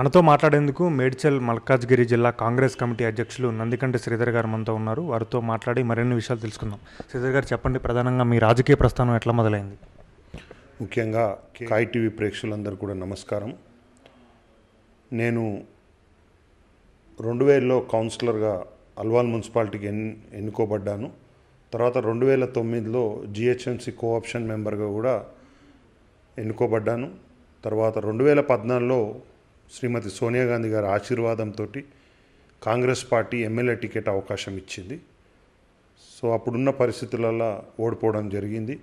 మనతో మాట్లాడేందుకు మేడ్చల్ మల్కాజ్గిరి జిల్లా కాంగ్రెస్ కమిటీ అధ్యక్షులు నందికంటి శ్రీధర్ గారు మనతో ఉన్నారు వారితో మాట్లాడి మరిన్ని విషయాలు తెలుసుకుందాం శ్రీధర్ గారు చెప్పండి ప్రధానంగా మీ రాజకీయ ప్రస్థానం ఎట్లా మొదలైంది ముఖ్యంగా కాయ్ టీవీ ప్రేక్షకులందరూ కూడా నమస్కారం నేను రెండు వేలలో కౌన్సిలర్గా అల్వాల్ మున్సిపాలిటీకి ఎన్ ఎన్నుకోబడ్డాను తర్వాత రెండు వేల తొమ్మిదిలో జిహెచ్ఎంసీ కోఆప్షన్ మెంబర్గా కూడా ఎన్నుకోబడ్డాను తర్వాత రెండు వేల పద్నాలుగులో శ్రీమతి సోనియా గాంధీ గారి ఆశీర్వాదంతో కాంగ్రెస్ పార్టీ ఎమ్మెల్యే టికెట్ అవకాశం ఇచ్చింది సో అప్పుడున్న పరిస్థితులలో ఓడిపోవడం జరిగింది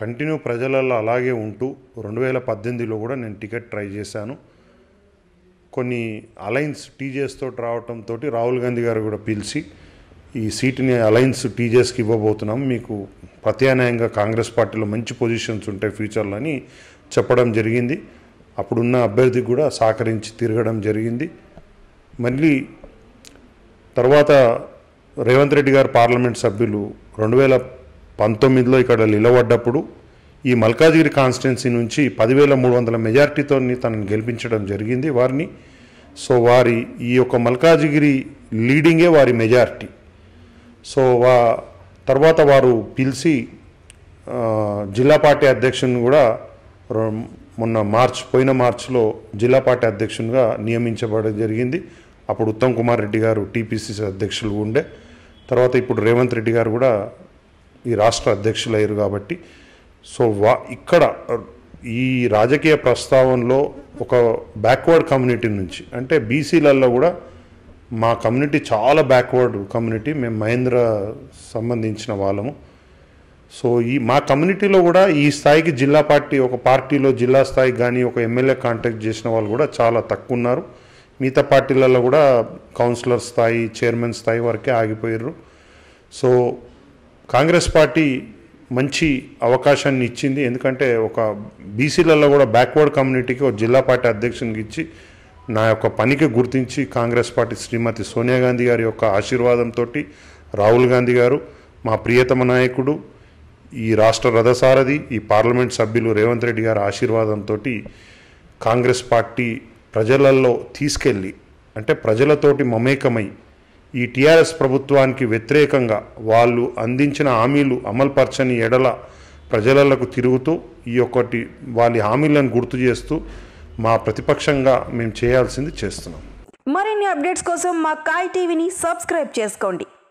కంటిన్యూ ప్రజలలో అలాగే ఉంటూ రెండు వేల పద్దెనిమిదిలో కూడా నేను టికెట్ ట్రై చేశాను కొన్ని అలయన్స్ టీజేఎస్ తోటి రావటంతో రాహుల్ గాంధీ గారు కూడా పిలిచి ఈ సీటుని అలయన్స్ టీజేఎస్కి ఇవ్వబోతున్నాం మీకు ప్రత్యామ్నాయంగా కాంగ్రెస్ పార్టీలో మంచి పొజిషన్స్ ఉంటాయి ఫ్యూచర్లో అని చెప్పడం జరిగింది అప్పుడున్న అభ్యర్థి కూడా సహకరించి తిరగడం జరిగింది మళ్ళీ తర్వాత రేవంత్ రెడ్డి గారు పార్లమెంట్ సభ్యులు రెండు వేల పంతొమ్మిదిలో ఇక్కడ నిలబడ్డప్పుడు ఈ మల్కాజిగిరి కాన్స్టిట్యున్సీ నుంచి పదివేల మూడు వందల మెజార్టీతో తనను గెలిపించడం జరిగింది వారిని సో వారి ఈ యొక్క మల్కాజిగిరి లీడింగే వారి మెజారిటీ సో వా తర్వాత వారు పిలిచి జిల్లా పార్టీ అధ్యక్షుని కూడా మొన్న మార్చ్ పోయిన మార్చ్లో జిల్లా పార్టీ అధ్యక్షునిగా నియమించబడడం జరిగింది అప్పుడు ఉత్తమ్ కుమార్ రెడ్డి గారు టీపీసీసీ అధ్యక్షులు ఉండే తర్వాత ఇప్పుడు రేవంత్ రెడ్డి గారు కూడా ఈ రాష్ట్ర అధ్యక్షులు అయ్యారు కాబట్టి సో వా ఇక్కడ ఈ రాజకీయ ప్రస్తావనలో ఒక బ్యాక్వర్డ్ కమ్యూనిటీ నుంచి అంటే బీసీలలో కూడా మా కమ్యూనిటీ చాలా బ్యాక్వర్డ్ కమ్యూనిటీ మేము మహేంద్ర సంబంధించిన వాళ్ళము సో ఈ మా కమ్యూనిటీలో కూడా ఈ స్థాయికి జిల్లా పార్టీ ఒక పార్టీలో జిల్లా స్థాయికి కానీ ఒక ఎమ్మెల్యే కాంటాక్ట్ చేసిన వాళ్ళు కూడా చాలా తక్కువ ఉన్నారు మిగతా పార్టీలలో కూడా కౌన్సిలర్ స్థాయి చైర్మన్ స్థాయి వరకే ఆగిపోయారు సో కాంగ్రెస్ పార్టీ మంచి అవకాశాన్ని ఇచ్చింది ఎందుకంటే ఒక బీసీలలో కూడా బ్యాక్వర్డ్ కమ్యూనిటీకి ఒక జిల్లా పార్టీ అధ్యక్షునికి ఇచ్చి నా యొక్క పనికి గుర్తించి కాంగ్రెస్ పార్టీ శ్రీమతి సోనియా గాంధీ గారి యొక్క ఆశీర్వాదంతో రాహుల్ గాంధీ గారు మా ప్రియతమ నాయకుడు ఈ రాష్ట్ర రథసారథి ఈ పార్లమెంట్ సభ్యులు రేవంత్ రెడ్డి గారి ఆశీర్వాదంతో కాంగ్రెస్ పార్టీ ప్రజలలో తీసుకెళ్ళి అంటే ప్రజలతోటి మమేకమై ఈ టీఆర్ఎస్ ప్రభుత్వానికి వ్యతిరేకంగా వాళ్ళు అందించిన హామీలు అమలుపరచని ఎడల ప్రజలకు తిరుగుతూ ఈ ఒక్కటి వాళ్ళ హామీలను గుర్తు చేస్తూ మా ప్రతిపక్షంగా మేము చేయాల్సింది చేస్తున్నాం మరిన్ని అప్డేట్స్ కోసం మా కాయ్ టీవీని సబ్స్క్రైబ్ చేసుకోండి